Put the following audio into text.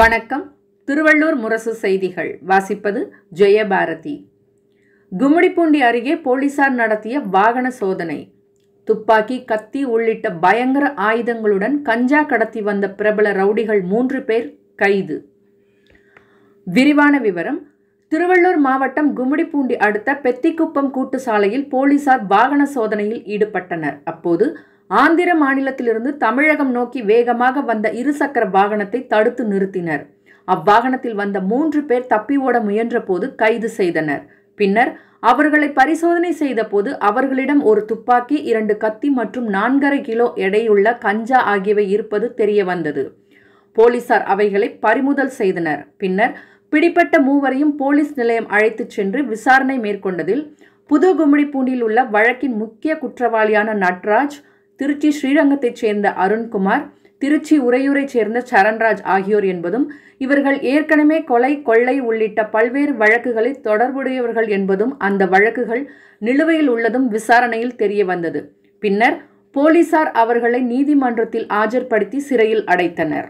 வணக்கம் திருவள்ளூர் முரசு செய்திகள் வாசிப்பது ஜெயபாரதி கும்மிடிப்பூண்டி அருகே போலீசார் நடத்திய வாகன சோதனை துப்பாக்கி கத்தி உள்ளிட்ட பயங்கர ஆயுதங்களுடன் கஞ்சா கடத்தி வந்த பிரபல ரவுடிகள் மூன்று பேர் கைது விரிவான விவரம் திருவள்ளூர் மாவட்டம் கும்மிடிப்பூண்டி அடுத்த பெத்திக்குப்பம் கூட்டு சாலையில் போலீசார் வாகன சோதனையில் ஈடுபட்டனர் அப்போது ஆந்திர மாநிலத்திலிருந்து தமிழகம் நோக்கி வேகமாக வந்த இருசக்கர வாகனத்தை தடுத்து நிறுத்தினர் அவ்வாகனத்தில் வந்த மூன்று பேர் தப்பி ஓட முயன்றபோது கைது செய்தனர் பின்னர் அவர்களை பரிசோதனை செய்தபோது அவர்களிடம் ஒரு துப்பாக்கி இரண்டு கத்தி மற்றும் நான்கரை கிலோ எடையுள்ள கஞ்சா ஆகியவை இருப்பது தெரிய வந்தது போலீசார் அவைகளை பறிமுதல் செய்தனர் பின்னர் பிடிப்பட்ட மூவரையும் போலீஸ் நிலையம் அழைத்துச் சென்று விசாரணை மேற்கொண்டதில் புது கும்மிடிப்பூண்டில் உள்ள வழக்கின் முக்கிய குற்றவாளியான நட்ராஜ் திருச்சி ஸ்ரீரங்கத்தைச் சேர்ந்த அருண்குமார் திருச்சி உறையூரைச் சேர்ந்த சரண்ராஜ் ஆகியோர் என்பதும் இவர்கள் ஏற்கனவே கொலை கொள்ளை உள்ளிட்ட பல்வேறு வழக்குகளில் தொடர்புடையவர்கள் என்பதும் அந்த வழக்குகள் நிலுவையில் உள்ளதும் விசாரணையில் தெரிய வந்தது பின்னர் போலீசார் அவர்களை நீதிமன்றத்தில் ஆஜர்படுத்தி சிறையில் அடைத்தனர்